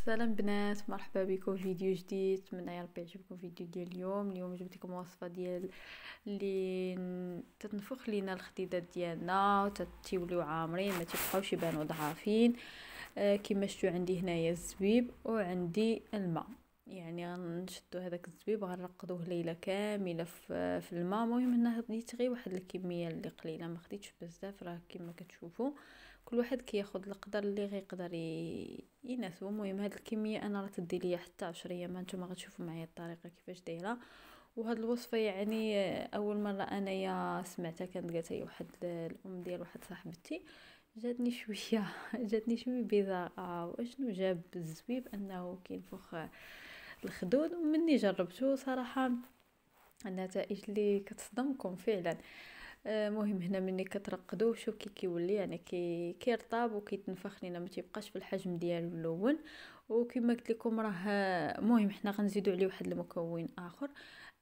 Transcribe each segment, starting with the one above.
السلام بنات مرحبا بكم في فيديو جديد نتمنى ربي يعجبكم فيديو ديال اليوم اليوم جبت لكم وصفه ديال اللي تتنفخ لينا الخديدات ديالنا وتتيوليو عامرين ما تبقاوش يبانوا ضعافين آه كما شفتوا عندي هنايا الزبيب وعندي الماء يعني غنشدو هذاك الزبيب غنرقدوه ليله كامله في, في الماء المهم هنا خديت غير واحد الكميه اللي قليله ما خديتش بزاف راه كما كتشوفوا آه كل واحد كياخد القدر اللي غيقدر يناسبو المهم هاد الكميه انا راه تدي ليا حتى 10 ايام نتوما غتشوفوا معايا الطريقه كيفاش دايره وهاد الوصفه يعني اول مره انايا سمعتها كانت قالتها واحد الام ديال واحد صاحبتي جاتني شويه جاتني شويه بيزار آه واشنو جاب الزبيب انه كينفخ الخدود ومني جربته صراحه النتائج اللي كتصدمكم فعلا مهم هنا مني كترقدو شوف كي كيولي يعني كي كيرطاب وكيتنفخ لينا ما تيبقاش في الحجم ديالو الاول وكما قلت لكم راه مهم حنا غنزيدو عليه واحد المكون اخر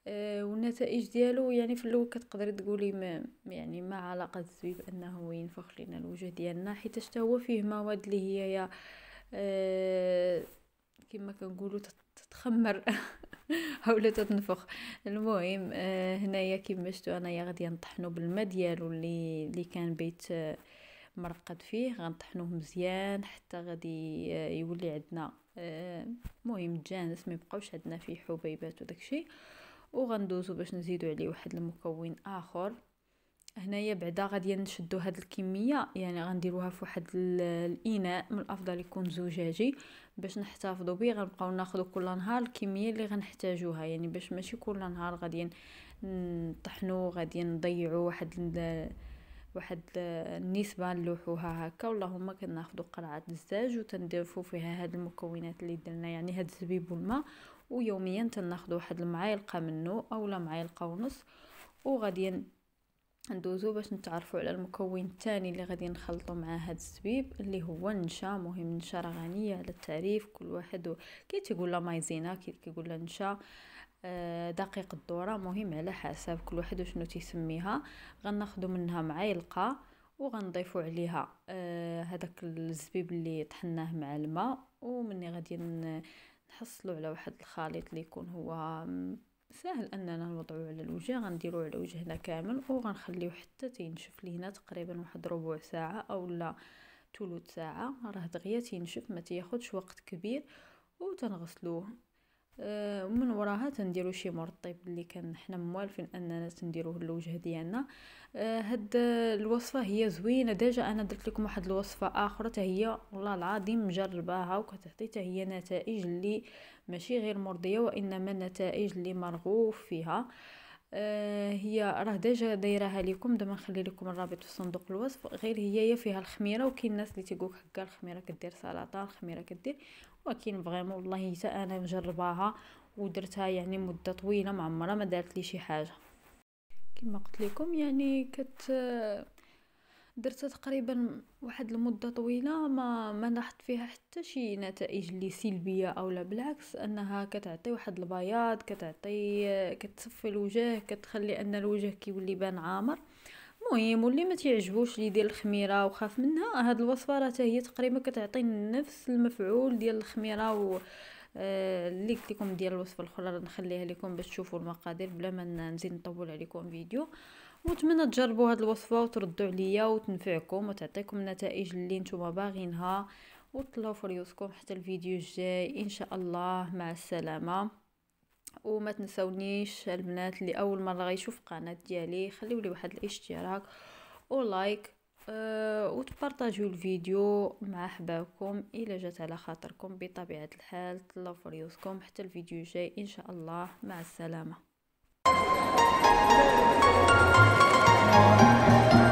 آه، والنتائج ديالو يعني في الاول كتقدري تقولي ما يعني ما علاقه الزبيب انه ينفخ لينا الوجه ديالنا حيت حتى هو فيه مواد اللي هي يا آه، كما كنقولوا تتخمر حاولت تنفخ المهم آه هنايا كيما شفتوا انايا غادي نطحنو بالماء ديالو اللي اللي كان بيت آه، مرقد فيه غنطحنوه مزيان حتى غادي آه، يولي عندنا آه، المهم جانس ما يبقاوش عندنا فيه حبيبات وداكشي وغندوزو باش نزيدو عليه واحد المكون اخر هنايا بعدا غادي نشدو هاد الكميه يعني غنديروها في واحد الاناء من الافضل يكون زجاجي باش نحتفظوا به غنبقاو ناخذ كل نهار الكميه اللي غنحتاجوها يعني باش ماشي كل نهار غادي نطحنو غادي نضيعو واحد واحد النسبه نلوحوها هكا اللهم كناخذوا قرعه الزاج وتنضيفوا فيها هاد المكونات اللي درنا يعني هاد الزبيب والماء ويوميا تناخدو واحد المعالقه منه اولا معالقه ونص وغادي ندوزو باش نتعرفوا على المكون الثاني اللي غادي نخلطو مع هاد الزبيب اللي هو النشا مهم النشا راه غنيه على التعريف كل واحد كي تيقول لها مايزينا كي كيقول لها نشا آه، دقيق الذره مهم على حسب كل واحد شنو تيسميها غناخدو منها معلقه وغنضيفو عليها هذاك آه، الزبيب اللي طحناه مع الماء ومني غادي نحصلو على واحد الخليط اللي يكون هو ساهل اننا نوضعو على الوجه غنديرو على وجهنا كامل وغنخليو حتى تينشف لينا تقريبا واحد ربع ساعه اولا ثلث ساعه راه دغيا تينشف ما تياخدش وقت كبير وتنغسلوه أه، ومن وراها تنديرو شي مرطب اللي كان حنا موالفين اننا تنديروه للوجه ديالنا أه، هاد الوصفه هي زوينه ديجا انا درت لكم واحد الوصفه اخرى حتى هي والله العظيم مجرباها وكتعطي حتى هي نتائج اللي ماشي غير مرضيه وانما نتائج اللي مرغوب فيها آه آه، هي راه ديجا دايراها لكم دابا نخلي لكم الرابط في صندوق الوصف غير هي هي فيها الخميره وكاين الناس اللي تيقولك هكا الخميره كدير سلطه الخميره كدير ولكن فريمون والله حتى انا مجرباها ودرتها يعني مده طويله ما عمرها ما دارت لي شي حاجه كما قلت لكم يعني كت درتها تقريبا واحد المده طويله ما ما نحت فيها حتى شي نتائج اللي سلبيه او لا بالعكس انها كتعطي واحد البياض كتعطي كتصفي الوجه كتخلي ان الوجه كيولي بان عامر المهم واللي ما تيعجبوش اللي ديال الخميره وخاف منها هاد الوصفه راه هي تقريبا كتعطي نفس المفعول ديال الخميره و آه، اللي قلت لكم ديال الوصفه الاخرى نخليها لكم باش تشوفوا المقادير بلا ما نزيد نطول عليكم فيديو ونتمنى تجربوا هذه الوصفه وتردوا عليا وتنفعكم وتعطيكم النتائج اللي نتوما باغينها وطلعوا فريوسكم حتى الفيديو الجاي ان شاء الله مع السلامه وما تنسونيش البنات اللي اول مره غيشوف القناه ديالي خليوا لي واحد الاشتراك ولايك أه وتبارطاجيو الفيديو مع احبابكم الا جات على خاطركم بطبيعه الحال طلعوا فريوسكم حتى الفيديو الجاي ان شاء الله مع السلامه Thank you.